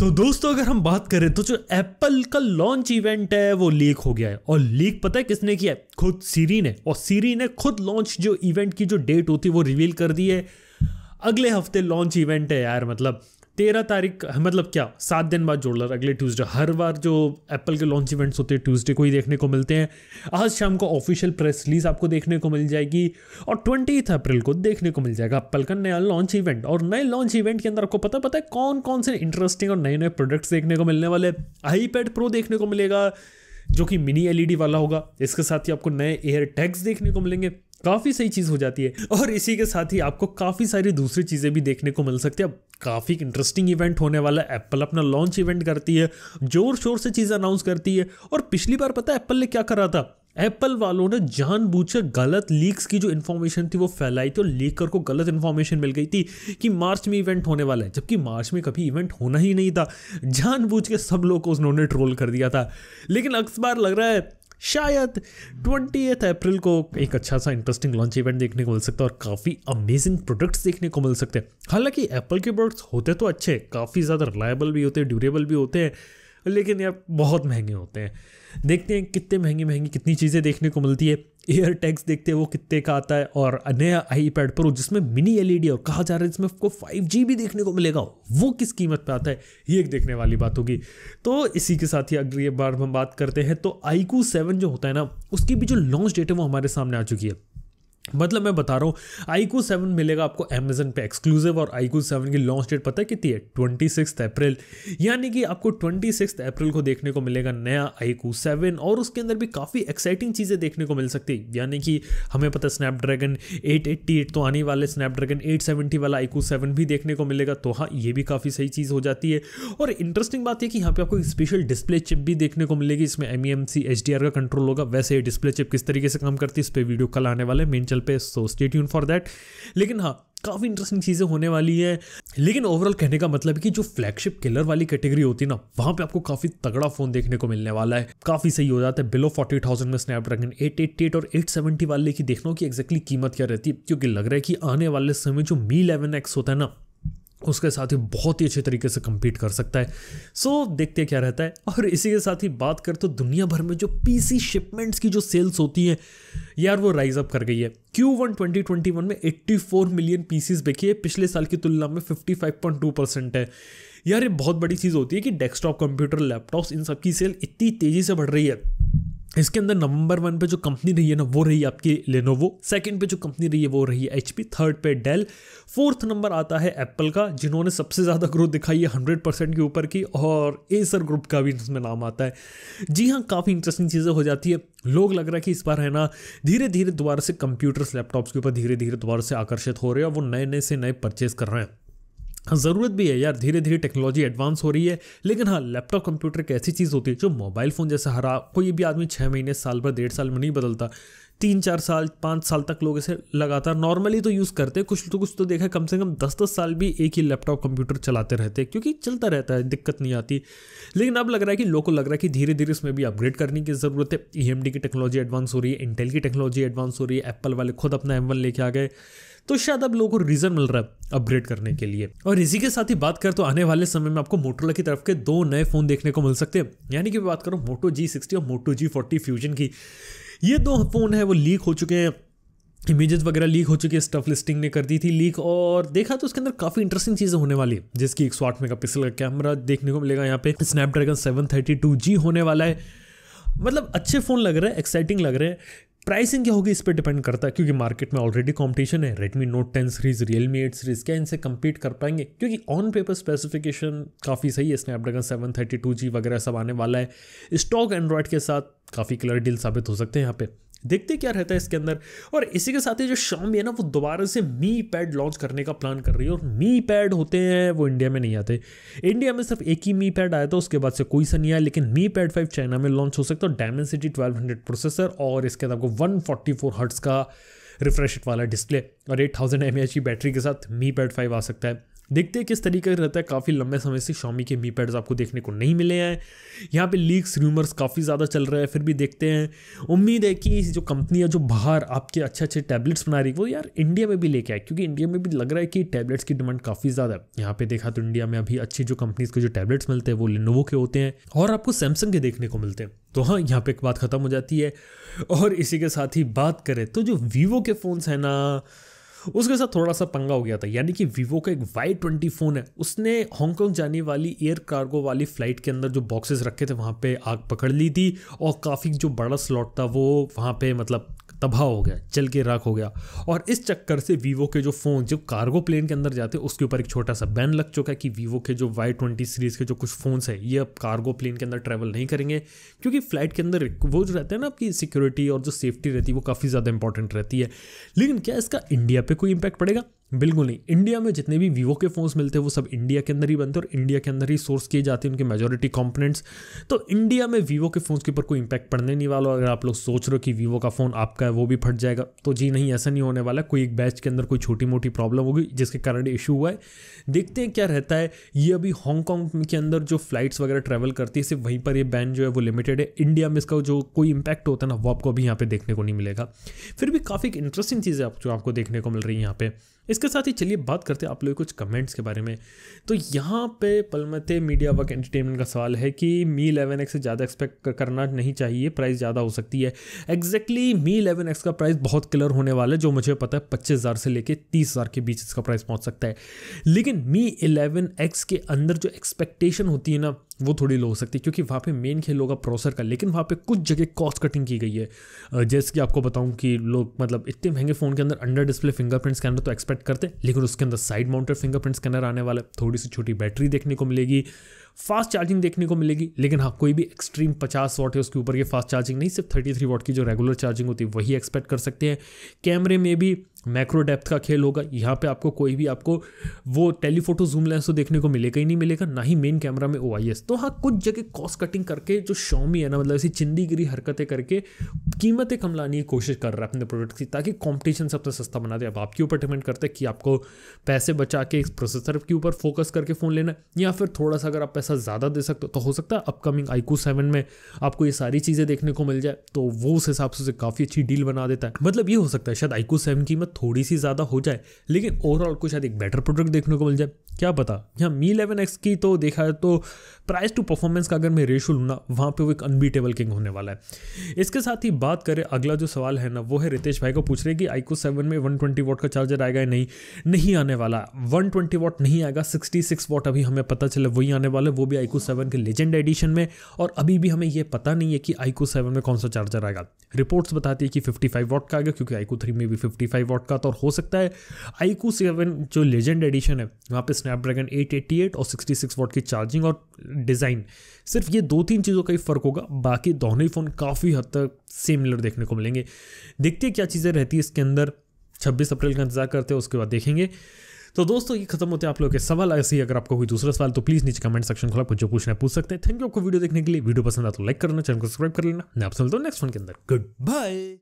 तो दोस्तों अगर हम बात करें तो जो एप्पल का लॉन्च इवेंट है वो लीक हो गया है और लीक पता है किसने किया है खुद सीरी ने और सीरी ने खुद लॉन्च जो इवेंट की जो डेट होती है वो रिवील कर दी है अगले हफ्ते लॉन्च इवेंट है यार मतलब तेरह तारीख मतलब क्या सात दिन बाद जोड़ लो अगले ट्यूसडे हर बार जो एप्पल के लॉन्च इवेंट्स होते हैं ट्यूसडे को ही देखने को मिलते हैं आज शाम को ऑफिशियल प्रेस रिलीज आपको देखने को मिल जाएगी और ट्वेंटी अप्रैल को देखने को मिल जाएगा एप्पल का नया लॉन्च इवेंट और नए लॉन्च इवेंट के अंदर आपको पता पता है कौन कौन से इंटरेस्टिंग और नए नए प्रोडक्ट्स देखने को मिलने वाले आई प्रो देखने को मिलेगा जो कि मिनी एलईडी वाला होगा इसके साथ ही आपको नए एयर टैग्स देखने को मिलेंगे काफ़ी सही चीज़ हो जाती है और इसी के साथ ही आपको काफ़ी सारी दूसरी चीज़ें भी देखने को मिल सकती है काफ़ी इंटरेस्टिंग इवेंट होने वाला है एप्पल अपना लॉन्च इवेंट करती है जोर शोर से चीज़ अनाउंस करती है और पिछली बार पता है एप्पल ने क्या करा था एप्पल वालों ने जानबूझकर गलत लीक्स की जो इन्फॉर्मेशन थी वो फैलाई थी और लीकर को गलत इन्फॉर्मेशन मिल गई थी कि मार्च में इवेंट होने वाला है जबकि मार्च में कभी इवेंट होना ही नहीं था जानबूझ के सब लोग को उन्होंने ट्रोल कर दिया था लेकिन अक्सर बार लग रहा है शायद ट्वेंटी अप्रैल को एक अच्छा सा इंटरेस्टिंग लॉन्च इवेंट देखने को मिल सकता है और काफ़ी अमेजिंग प्रोडक्ट्स देखने को मिल सकते हैं हालांकि एप्पल के प्रोडक्ट्स होते तो अच्छे काफ़ी ज़्यादा रिलायबल भी होते हैं ड्यूरेबल भी होते हैं लेकिन यार बहुत महंगे होते हैं देखते हैं कितने महंगे महंगी कितनी चीज़ें देखने को मिलती है एयर टैक्स देखते हैं वो कितने का आता है और नया आई पैड प्रो जिसमें मिनी एल e और कहा जा रहा है जिसमें आपको फाइव जी भी देखने को मिलेगा वो किस कीमत पर आता है ये एक देखने वाली बात होगी तो इसी के साथ ही अगली बार हम बात करते हैं तो आईकू सेवन जो होता है ना उसकी भी जो लॉन्च डेट है वो हमारे सामने आ चुकी है मतलब मैं बता रहा हूँ आईकू सेवन मिलेगा आपको अमेजन पे एक्सक्लूसिव और आईकू सेवन की लॉन्च डेट पता है कितनी है ट्वेंटी सिक्स अप्रैल यानी कि आपको ट्वेंटी सिक्स अप्रैल को देखने को मिलेगा नया आईकू सेवन और उसके अंदर भी काफ़ी एक्साइटिंग चीज़ें देखने को मिल सकती है यानी कि हमें पता है स्नैपड्रैगन एट एट्टी एट तो आने वाले स्नैपड्रैगन एट सेवेंटी वाला आईकू सेवन भी देखने को मिलेगा तो हाँ ये भी काफ़ी सही चीज़ हो जाती है और इंटरेस्टिंग बात है कि यहाँ पर आपको स्पेशल डिस्प्ले चिप भी देखने को मिलेगी इसमें M E M C H D R का कंट्रोल होगा वैसे ये डिस्प्ले चिप किस तरीके से काम करती है इस पर वीडियो कल आने वाले मेन हिमाचल पे so stay tune for that लेकिन हाँ काफ़ी इंटरेस्टिंग चीज़ें होने वाली है लेकिन ओवरऑल कहने का मतलब कि जो फ्लैगशिप किलर वाली कैटेगरी होती है ना वहाँ पे आपको काफ़ी तगड़ा फोन देखने को मिलने वाला है काफ़ी सही हो जाता है बिलो फोर्टी थाउजेंड में स्नैपड्रैगन एट एट एट और एट सेवेंटी वाले की देखना हो कि एग्जैक्टली कीमत क्या रहती है क्योंकि लग रहा है कि आने वाले समय जो मी इलेवन एक्स होता है ना उसके साथ ही बहुत ही अच्छे तरीके से compete कर सकता है सो so, देखते हैं क्या रहता है और इसी के साथ ही बात कर तो दुनिया भर में जो पीसी शिपमेंट्स की जो सेल्स होती हैं यार वो राइज अप कर गई है Q one twenty twenty one में एट्टी फोर मिलियन पीसीज बिकी है पिछले साल की तुलना में fifty five point two percent है यार ये बहुत बड़ी चीज़ होती है कि डेस्कटॉप कंप्यूटर लैपटॉप्स इन सब की सेल इतनी तेज़ी से बढ़ रही है इसके अंदर नंबर वन पे जो कंपनी रही है ना वो रही आपकी लेनोवो सेकंड पे जो कंपनी रही है वो रही है एचपी थर्ड पे डेल फोर्थ नंबर आता है एप्पल का जिन्होंने सबसे ज़्यादा ग्रोथ दिखाई है हंड्रेड परसेंट के ऊपर की और एसर ग्रुप का भी इसमें नाम आता है जी हाँ काफ़ी इंटरेस्टिंग चीज़ें हो जाती है लोग लग रहा है कि इस बार है ना धीरे धीरे दोबारा से कंप्यूटर्स लैपटॉप्स के ऊपर धीरे धीरे दोबारा से आकर्षित हो रहे हैं और वो नए नए से नए परचेज कर रहे हैं हाँ, ज़रूरत भी है यार धीरे धीरे टेक्नोलॉजी एडवांस हो रही है लेकिन हाँ लैपटॉप कंप्यूटर एक ऐसी चीज़ होती है जो मोबाइल फ़ोन जैसा हरा कोई भी आदमी छः महीने साल भर डेढ़ साल में नहीं बदलता तीन चार साल पाँच साल तक लोग इसे लगातार नॉर्मली तो यूज़ करते हैं कुछ तो कुछ तो देखा कम से कम दस दस साल भी एक ही लैपटॉप कंप्यूटर चलाते रहते हैं क्योंकि चलता रहता है दिक्कत नहीं आती लेकिन अब लग रहा है कि लोगों को लग रहा है कि धीरे धीरे इसमें भी अपग्रेड करने की ज़रूरत है ई e की टेक्नोलॉजी एडवांस हो रही है इंटेल की टेक्नोलॉजी एडवांस हो रही है एप्पल वाले खुद अपना एम लेके आ गए तो शायद अब लोगों को रीज़न मिल रहा है अपग्रेड करने के लिए और इसी के साथ ही बात कर तो आने वाले समय में आपको मोटोला की तरफ के दो नए फ़ोन देखने को मिल सकते हैं यानी कि बात करूँ मोटो जी सिक्सटी और मोटो जी फोर्टी फ्यूजन की ये दो फ़ोन है वो लीक हो चुके हैं इमेजेस वगैरह लीक हो चुके हैं स्टफ लिस्टिंग ने कर दी थी लीक और देखा तो उसके अंदर काफ़ी इंटरेस्टिंग चीज़ें होने वाली है जिसकी एक सौ आठ मेगा पिक्सल का कैमरा देखने को मिलेगा यहाँ पे Snapdragon seven thirty two G होने वाला है मतलब अच्छे फ़ोन लग रहे हैं एक्साइटिंग लग रहे हैं प्राइसिंग क्या होगी इस पर डिपेंड करता है क्योंकि मार्केट में ऑलरेडी कॉम्पिटिशन है Redmi Note ten series Realme eight series क्या इनसे कम्पीट कर पाएंगे क्योंकि ऑन पेपर स्पेसिफिकेशन काफ़ी सही है Snapdragon seven thirty two G वगैरह सब आने वाला है स्टॉक एंड्रॉयड के साथ काफ़ी क्लियर डील साबित हो सकते हैं यहाँ पे देखते क्या रहता है इसके अंदर और इसी के साथ ही जो शाम है ना वो दोबारा से मी पैड लॉन्च करने का प्लान कर रही है और मी पैड होते हैं वो इंडिया में नहीं आते इंडिया में सिर्फ एक ही मी पैड आया था उसके बाद से कोई सा नहीं आया लेकिन मी पैड फाइव चाइना में लॉन्च हो सकता है सिटी ट्वेल्व हंड्रेड प्रोसेसर और इसके बाद आपको वन फोर्टी फोर हर्ट्स का रिफ्रेश वाला डिस्प्ले और एट थाउजेंड एम एच की बैटरी के साथ मी पैड फाइव आ सकता है देखते हैं किस तरीके का रहता है काफ़ी लंबे समय से शॉमी के मी पैड्स आपको देखने को नहीं मिले हैं यहाँ पे लीक्स र्यूमर्स काफ़ी ज़्यादा चल रहे हैं फिर भी देखते हैं उम्मीद है कि जो कंपनी है जो बाहर आपके अच्छे अच्छे टैबलेट्स बना रही है वो यार इंडिया में भी लेके आए क्योंकि इंडिया में भी लग रहा है कि टैबलेट्स की डिमांड काफ़ी ज़्यादा है यहाँ पर देखा तो इंडिया में अभी अच्छी जो कंपनीज के जो टैबलेट्स मिलते हैं वो लिनोवो के होते हैं और आपको सैमसंग के देखने को मिलते हैं तो हाँ यहाँ पे एक बात ख़त्म हो जाती है और इसी के साथ ही बात करें तो जो वीवो के फ़ोन्स हैं ना उसके साथ थोड़ा सा पंगा हो गया था यानी कि वीवो का एक वाई ट्वेंटी फ़ोन है उसने हांगकॉन्ग जाने वाली एयर कार्गो वाली फ़्लाइट के अंदर जो बॉक्सेस रखे थे वहाँ पर आग पकड़ ली थी और काफ़ी जो बड़ा स्लॉट था वो वहाँ पर मतलब तबाह हो गया चल के राख हो गया और इस चक्कर से वीवो के जो फ़ोन जो कार्गो प्लेन के अंदर जाते हैं उसके ऊपर एक छोटा सा बैन लग चुका है कि वीवो के जो वाई ट्वेंटी सीरीज़ के जो कुछ फ़ोन्स है ये अब कार्गो प्लेन के अंदर ट्रैवल नहीं करेंगे क्योंकि फ़्लाइट के अंदर वो जो रहते हैं ना आपकी सिक्योरिटी और जो सेफ्टी रहती है वो काफ़ी ज़्यादा इंपॉर्टेंट रहती है लेकिन क्या इसका इंडिया पर पे कोई इम्पैक्ट पड़ेगा बिल्कुल नहीं इंडिया में जितने भी वीवो के फ़ोन्स मिलते हैं वो सब इंडिया के अंदर ही बनते हैं और इंडिया के अंदर ही सोर्स किए जाते हैं उनके मेजोरिटी कंपोनेंट्स तो इंडिया में वीवो के फ़ोन्स के ऊपर कोई इंपैक्ट पड़ने नहीं वाला अगर आप लोग सोच रहे हो कि वीवो का फ़ोन आपका है वो भी फट जाएगा तो जी नहीं ऐसा नहीं होने वाला कोई एक बैच के अंदर कोई छोटी मोटी प्रॉब्लम होगी जिसके कारण इशू हुआ है देखते हैं क्या रहता है ये अभी हांगकॉन्ग के अंदर जो फ्लाइट्स वगैरह ट्रैवल करती है सिर्फ वहीं पर यह बैन जो है वो लिमिटेड है इंडिया में इसका जो कोई इंपैक्ट होता है ना वो आपको अभी यहाँ पर देखने को नहीं मिलेगा फिर भी काफ़ी इंटरेस्टिंग चीज़ें आपको देखने को मिल रही है यहाँ पर इसके साथ ही चलिए बात करते हैं आप लोग कुछ कमेंट्स के बारे में तो यहाँ पे पलमते मीडिया वर्क एंटरटेनमेंट का सवाल है कि मी इलेवन एक्स से ज़्यादा एक्सपेक्ट करना नहीं चाहिए प्राइस ज़्यादा हो सकती है एग्जैक्टली मी इलेवन एक्स का प्राइस बहुत क्लियर होने वाला है जो मुझे पता है पच्चीस हज़ार से लेकर तीस हज़ार के बीच इसका प्राइस पहुँच सकता है लेकिन मी इलेवन एक्स के अंदर जो एक्सपेक्टेशन होती है ना वो थोड़ी लो हो सकती है क्योंकि वहाँ पे मेन खेल होगा प्रोसर का लेकिन वहाँ पे कुछ जगह कॉस्ट कटिंग की गई है जैसे कि आपको बताऊँ कि लोग मतलब इतने महंगे फ़ोन के अंदर अंडर डिस्प्ले फिंगरप्रिंट स्कैनर तो एक्सपेक्ट करते लेकिन उसके अंदर साइड माउंटेड फिंगरप्रिंट स्कैनर आने वाला है थोड़ी सी छोटी बैटरी देखने को मिलेगी फास्ट चार्जिंग देखने को मिलेगी लेकिन हाँ कोई भी एक्सट्रीम पचास वॉट है उसके ऊपर की फास्ट चार्जिंग नहीं सिर्फ थर्टी थ्री वॉट की जो रेगुलर चार्जिंग होती है वही एक्सपेक्ट कर सकते हैं कैमरे में भी मैक्रो डेप्थ का खेल होगा यहाँ पे आपको कोई भी आपको वो टेलीफोटो जूम लेंस तो देखने को मिलेगा ही नहीं मिलेगा ना ही मेन कैमरा में ओ तो हाँ कुछ जगह कॉस्ट कटिंग करके जो शॉमी है ना मतलब ऐसी चिंदी गिरी हरकतें करके कीमतें कम लाने की कोशिश कर रहा है अपने प्रोडक्ट की ताकि कंपटीशन सबसे सस्ता बना दे अब आपके ऊपर डिपेंड करता है कि आपको पैसे बचा के इस प्रोसेसर के ऊपर फोकस करके फ़ोन लेना है या फिर थोड़ा सा अगर आप पैसा ज़्यादा दे सकते हो तो हो सकता है अपकमिंग आईकू सेवन में आपको ये सारी चीज़ें देखने को मिल जाए तो वो उस हिसाब से काफ़ी अच्छी डील बना देता है मतलब ये हो सकता है शायद आईकू सेवन कीमत थोड़ी सी ज़्यादा हो जाए लेकिन ओवरऑल को शायद एक बेटर प्रोडक्ट देखने को मिल जाए क्या पता यहाँ मी इलेवन एक्स की तो देखा है तो प्राइस टू परफॉर्मेंस का अगर मैं रेशो लूँ ना वहाँ पर वो एक अनबीटेबल किंग होने वाला है इसके साथ ही बात करें अगला जो सवाल है ना वो है रितेश भाई को पूछ रहे कि आईको सेवन में वन ट्वेंटी वॉट का चार्जर आएगा या नहीं नहीं आने वाला वन ट्वेंटी वॉट नहीं आएगा सिक्सटी सिक्स वॉट अभी हमें पता चले वही आने वाला है वो भी आईको सेवन के लेजेंड एडिशन में और अभी भी हमें ये पता नहीं है कि आईको सेवन में कौन सा चार्जर आएगा रिपोर्ट्स बताती है कि फिफ्टी फाइव वॉट का आएगा क्योंकि आईको थ्री में भी फिफ्टी फाइव वॉट का तो हो सकता है आईको सेवन जो लेजेंड एडिशन है वहाँ पर स्नैपड्रैगन एट एट्टी एट और सिक्सटी सिक्स वॉट की चार्जिंग और डिज़ाइन सिर्फ ये दो तीन चीज़ों का ही फर्क होगा बाकी दोनों ही फ़ोन काफ़ी हद तक सिमिलर देखने को मिलेंगे देखते क्या चीज़ें रहती है इसके अंदर छब्बीस अप्रैल का इंतजार करते हैं उसके बाद देखेंगे तो दोस्तों ये खत्म होते हैं आप लोगों के सवाल ऐसे ही अगर आपको कोई दूसरा सवाल तो प्लीज नीचे कमेंट सेक्शन खोला आपको जो पूछना है पूछ सकते हैं थैंक यू आपको वीडियो देखने के लिए वीडियो पसंद आता तो लाइक करना चैनल को सब्सक्राइब कर लेना मैं आप सुनता हूँ नेक्स्ट वन के अंदर गुड बाय